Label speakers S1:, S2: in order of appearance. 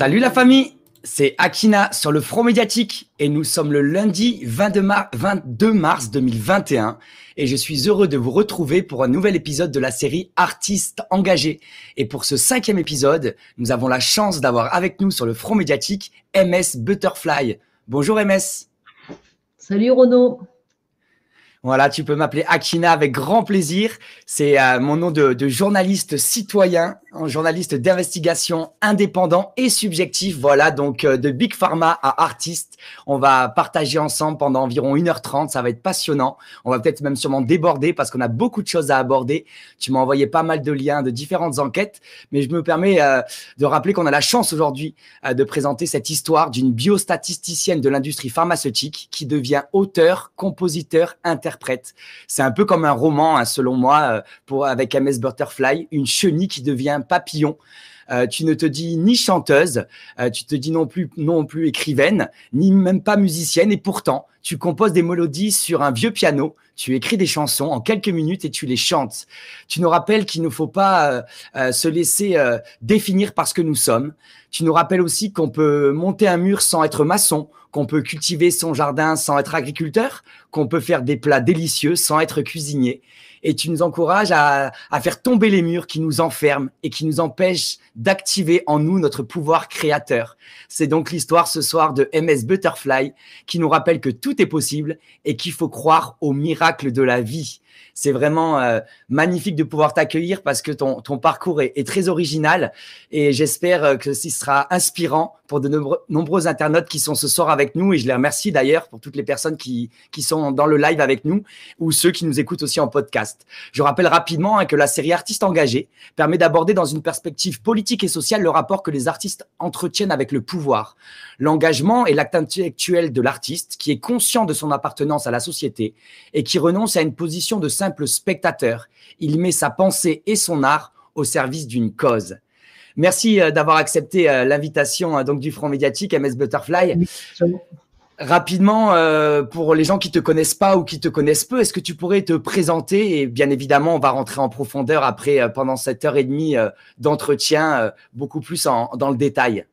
S1: Salut la famille, c'est Akina sur le Front Médiatique et nous sommes le lundi 22, mars 2021 et je suis heureux de vous retrouver pour un nouvel épisode de la série Artistes engagés. Et pour ce cinquième épisode, nous avons la chance d'avoir avec nous sur le Front Médiatique MS Butterfly. Bonjour MS. Salut Renaud. Voilà, tu peux m'appeler Akina avec grand plaisir. C'est euh, mon nom de, journaliste citoyen, journaliste d'investigation indépendant et subjectif. Voilà, donc euh, de Big Pharma à artiste. On va partager ensemble pendant environ 1h30. Ça va être passionnant. On va peut-être même sûrement déborder parce qu'on a beaucoup de choses à aborder. Tu m'as envoyé pas mal de liens de différentes enquêtes, mais je me permets euh, de rappeler qu'on a la chance aujourd'hui de présenter cette histoire d'une biostatisticienne de l'industrie pharmaceutique qui devient auteur, compositeur, interprète c'est un peu comme un roman, hein, selon moi, euh, pour, avec MS Butterfly, une chenille qui devient un papillon. Euh, tu ne te dis ni chanteuse, euh, tu te dis non plus, non plus écrivaine, ni même pas musicienne, et pourtant, tu composes des mélodies sur un vieux piano, tu écris des chansons en quelques minutes et tu les chantes. Tu nous rappelles qu'il ne faut pas euh, se laisser définir par ce que nous sommes. Tu nous rappelles aussi qu'on peut monter un mur sans être maçon, qu'on peut cultiver son jardin sans être agriculteur, qu'on peut faire des plats délicieux sans être cuisinier. Et tu nous encourages à, à faire tomber les murs qui nous enferment et qui nous empêchent d'activer en nous notre pouvoir créateur. C'est donc l'histoire ce soir de MS Butterfly qui nous rappelle que tout est possible et qu'il faut croire au miracle de la vie. C'est vraiment euh, magnifique de pouvoir t'accueillir parce que ton, parcours est, très original et j'espère euh, que ce sera inspirant pour de nombreux, internautes qui sont ce soir avec nous. Et je les remercie d'ailleurs pour toutes les personnes qui, qui sont dans le live avec nous ou ceux qui nous écoutent aussi en podcast. Je rappelle rapidement hein, que la série Artistes engagés permet d'aborder dans une perspective politique et sociale le rapport que les artistes entretiennent avec le pouvoir. L'engagement et l'acte intellectuel de l'artiste qui est conscient de son appartenance à la société et qui renonce à une position de simple spectateur. Il met sa pensée et son art au service d'une cause. Merci euh, d'avoir accepté euh, l'invitation euh, donc du Front médiatique MS Butterfly. Rapidement, pour les gens qui te connaissent pas ou qui te connaissent peu, est-ce que tu pourrais te présenter Et bien évidemment, on va rentrer en profondeur après, pendant cette heure et demie d'entretien, beaucoup plus dans le détail.